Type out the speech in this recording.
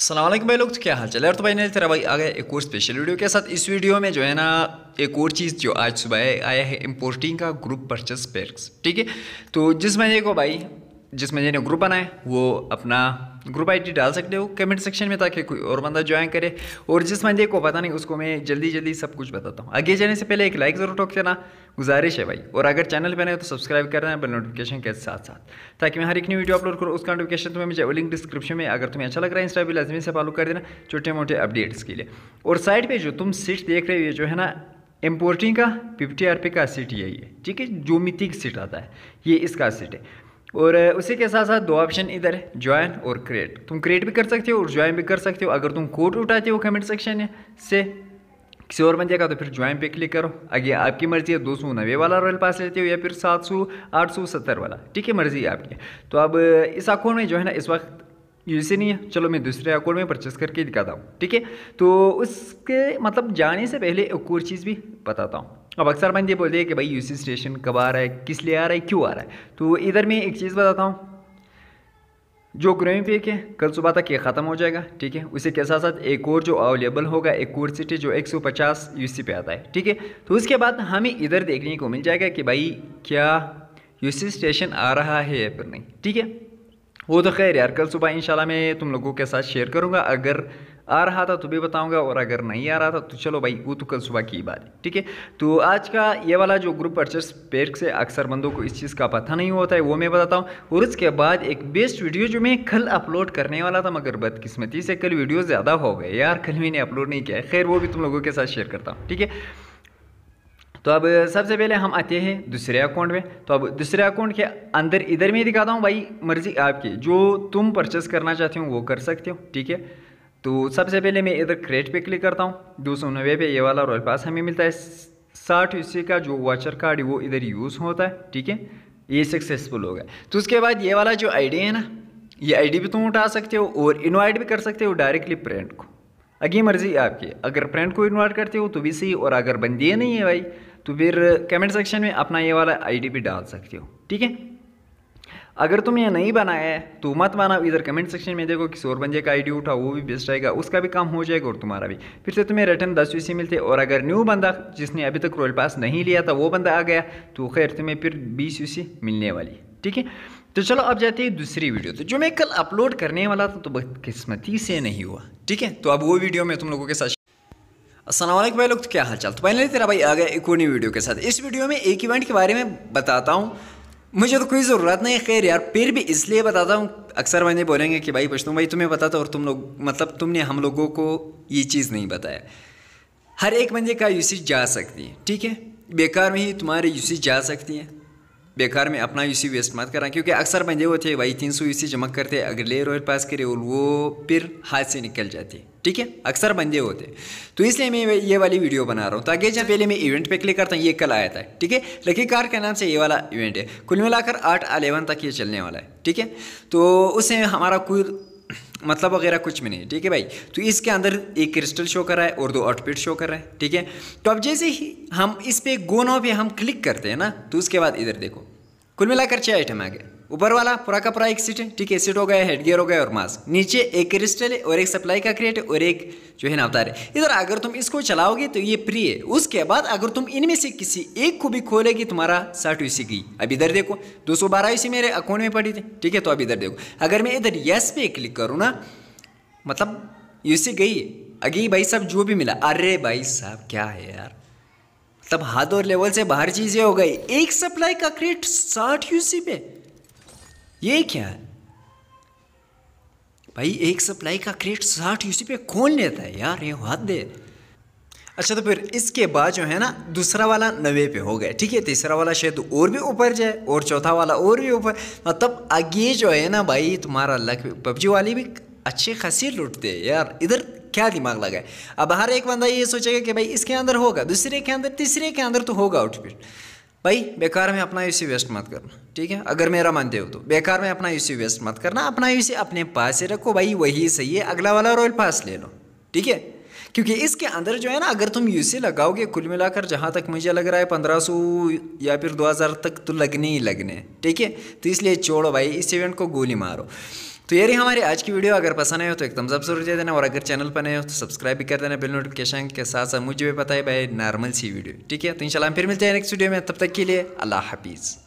असलम भाई लोग तो क्या हाल चल है और तो भाई नहीं तेरा भाई आ गया एक और स्पेशल वीडियो के साथ इस वीडियो में जो है ना एक और चीज़ जो आज सुबह आया है इम्पोर्टिंग का ग्रुप परचेस पैक्स ठीक है तो जिस महीने को भाई जिसमें जिन्हें ने ग्रुप बनाए वो अपना ग्रुप आईडी डाल सकते हो कमेंट सेक्शन में ताकि कोई और बंदा ज्वाइन करे और जिस बंदे को पता नहीं उसको मैं जल्दी जल्दी सब कुछ बताता हूँ आगे जाने से पहले एक लाइक ज़रूर ठोक देना गुजारिश है भाई और अगर चैनल पर नहीं तो सब्सक्राइब करना है बेल नोटिफिकेशन के साथ साथ ताकि मैं हर एक न्यू वीडियो अपलोड करूँ उसका नोटिफिकेशन तुम्हें मुझे लिंक डिस्क्रिप्शन में अगर तुम्हें अच्छा लग रहा है इंस्टा भी लाजमी से फॉलो कर देना छोटे मोटे अपडेट्स के लिए और साइड पर जो तुम सीट देख रहे हो जो है ना इम्पोर्टिंग का फिफ्टी आर का सीट यही है ठीक है जो मिथिक सीट आता है ये इसका सीट है और उसी के साथ साथ दो ऑप्शन इधर है ज्वाइन और क्रिएट तुम क्रिएट भी कर सकते हो और ज्वाइन भी कर सकते हो अगर तुम कोड उठाते हो कमेंट सेक्शन से किसी और बन जाएगा तो फिर ज्वाइन पे क्लिक करो आगे आपकी मर्जी है दो सौ नब्बे वाला रॉयल पास लेते हो या फिर सात सौ आठ सौ सत्तर वाला ठीक है मर्जी है आपकी तो अब इस अकाउंट में जो है ना इस वक्त यूसी नहीं है चलो मैं दूसरे अकाउंट में परचेस करके दिखाता हूँ ठीक है तो उसके मतलब जाने से पहले एक और चीज़ भी बताता हूँ अब अक्सर ये बोलते हैं कि भाई यूसी स्टेशन कब आ रहा है किस लिए आ रहा है क्यों आ रहा है तो इधर मैं एक चीज़ बताता हूँ जो ग्रोइंग फेक है कल सुबह तक ये ख़त्म हो जाएगा ठीक है उसी के साथ साथ एक और जो अवेलेबल होगा एक और सिटी जो 150 यूसी पे आता है ठीक है तो उसके बाद हमें इधर देखने को मिल जाएगा कि भाई क्या यूसी स्टेशन आ रहा है या फिर नहीं ठीक है वो तो खैर यार कल सुबह इन मैं तुम लोगों के साथ शेयर करूँगा अगर आ रहा था तो भी बताऊंगा और अगर नहीं आ रहा था तो चलो भाई वो तो कल सुबह की बात है ठीक है तो आज का ये वाला जो ग्रुप परचेस पेड से अक्सर बंदों को इस चीज़ का पता नहीं होता है वो मैं बताता हूँ और उसके बाद एक बेस्ट वीडियो जो मैं कल अपलोड करने वाला था मगर बदकिस्मती से कल वीडियो ज़्यादा हो गए यार कल मैंने अपलोड नहीं किया खैर वो भी तुम लोगों के साथ शेयर करता हूँ ठीक है तो अब सबसे पहले हम आते हैं दूसरे अकाउंट में तो अब दूसरे अकाउंट के अंदर इधर में दिखाता हूँ भाई मर्जी आपकी जो तुम परचेस करना चाहते हो वो कर सकते हो ठीक है तो सबसे पहले मैं इधर क्रेट पे क्लिक करता हूँ दो सौ नब्बे पे ये वाला रॉयल पास हमें मिलता है साठ ईस्वी का जो वाचर कार्ड वो इधर यूज़ होता है ठीक है ये सक्सेसफुल हो गया तो उसके बाद ये वाला जो आईडी है ना ये आईडी भी तुम उठा सकते हो और इन्वाइट भी कर सकते हो डायरेक्टली प्रिंट को अगली मर्जी आपकी अगर फ्रेंड को इन्वाइट करते हो तो भी सही और अगर बंदी नहीं है भाई तो फिर कमेंट सेक्शन में अपना ये वाला आईडी भी डाल सकते हो ठीक है अगर तुम ये नहीं बनाया है तो मत बनाओ इधर कमेंट सेक्शन में देखो किसी और बंदे का आईडी उठा वो भी बेस्ट रहेगा उसका भी काम हो जाएगा और तुम्हारा भी फिर से तुम्हें रिटर्न दस यूसी मिलते और अगर न्यू बंदा जिसने अभी तक रोल पास नहीं लिया था वो बंदा आ गया तो खैर तुम्हें फिर बीस यूसी मिलने वाली ठीक है तो चलो अब जाते हैं दूसरी वीडियो तो जो मैं कल अपलोड करने वाला था तो बदकिस्मती से नहीं हुआ ठीक है तो अब वो वीडियो मैं तुम लोगों के साथ असल भाई लोग तो क्या हाल चाल तो पहले तेरा भाई आ गया एक और नई वीडियो के साथ इस वीडियो में एक इवेंट के बारे में बताता हूँ मुझे तो कोई ज़रूरत नहीं खैर यार फिर भी इसलिए बताता हूँ अक्सर मैंने बोलेंगे कि भाई पश्तू भाई तुम्हें बताता तो और तुम लोग मतलब तुमने हम लोगों को ये चीज़ नहीं बताया हर एक बंदे का यूसेज जा सकती है ठीक है बेकार में ही तुम्हारी यूसेज जा सकती है बेकार में अपना यूसी वेस्ट मत करा क्योंकि अक्सर बंदे होते थे वही तीन सौ यूसी जमा करते अगले रोज पास करे और वो फिर हाथ से निकल जाते ठीक है अक्सर बंदे होते तो इसलिए मैं ये वाली वीडियो बना रहा हूँ तो आगे जब पहले मैं इवेंट पे क्लिक करता हूँ ये कल आया था ठीक है लकी कार के नाम से ये वाला इवेंट है कुल मिलाकर आठ अलेवन तक ये चलने वाला है ठीक है तो उसमें हमारा कुल मतलब वगैरह कुछ भी नहीं ठीक है भाई तो इसके अंदर एक क्रिस्टल शो कर रहा है और दो आउटपिट शो कर रहा है ठीक है तो अब जैसे ही हम इस पर गो पे हम क्लिक करते हैं ना तो उसके बाद इधर देखो कुल मिलाकर छः आइटम आ गए ऊपर वाला पूरा का पूरा एक सीट है ठीक है सीट हो गया हेड गियर हो गया और मास्क नीचे एक क्रिस्टल है और एक सप्लाई का क्रिएट और एक जो है ना अवतार है इधर अगर तुम इसको चलाओगे तो ये प्री है उसके बाद अगर तुम इनमें से किसी एक को भी खोलेगी तुम्हारा साठ यूसी की अब इधर देखो दो सौ बारह यूसी मेरे अकाउंट में पड़ी थी ठीक है तो अब इधर देखो अगर मैं इधर यस पे क्लिक करूँ ना मतलब यूसी गई अगे भाई साहब जो भी मिला अरे भाई साहब क्या है यार मतलब हाथ और लेवल से बाहर चीज़ें हो गई एक सप्लाई का क्रेट साठ यूसी पे ये क्या है भाई एक सप्लाई का क्रेट साठ यूसी पे कौन लेता है यार ये हाथ दे अच्छा तो फिर इसके बाद जो है ना दूसरा वाला नवे पे हो गया ठीक है तीसरा वाला शायद और भी ऊपर जाए और चौथा वाला और भी ऊपर मतलब आगे जो है ना भाई तुम्हारा लक पबजी वाली भी अच्छी खासी लुटते हैं यार इधर क्या दिमाग लगा है अब हर एक बंदा ये सोचेगा कि भाई इसके अंदर होगा दूसरे के अंदर तीसरे के अंदर तो होगा आउटफिट भाई बेकार में अपना यूसी वेस्ट मत करना ठीक है अगर मेरा मानते हो तो बेकार में अपना यूसी वेस्ट मत करना अपना यूसी अपने पास ही रखो भाई वही सही है अगला वाला रॉयल पास ले लो ठीक है क्योंकि इसके अंदर जो है ना अगर तुम यूसी लगाओगे कुल मिलाकर जहाँ तक मुझे लग रहा है पंद्रह सौ या फिर दो हज़ार तक तो लगने ही लगने ठीक है तो इसलिए छोड़ो भाई इस इवेंट को गोली मारो तो ये रही हमारी आज की वीडियो अगर पसंद आए हो तो एक तम्स अप जरूर दे देना और अगर चैनल पर नए हो तो सब्सक्राइब भी कर देना बिल नोटिफिकेशन के साथ साथ मुझे भी पता है भाई नॉर्मल सी वीडियो ठीक है तो इंशाल्लाह फिर मिलते हैं नेक्स्ट वीडियो में तब तक के लिए अल्लाह हाफिज़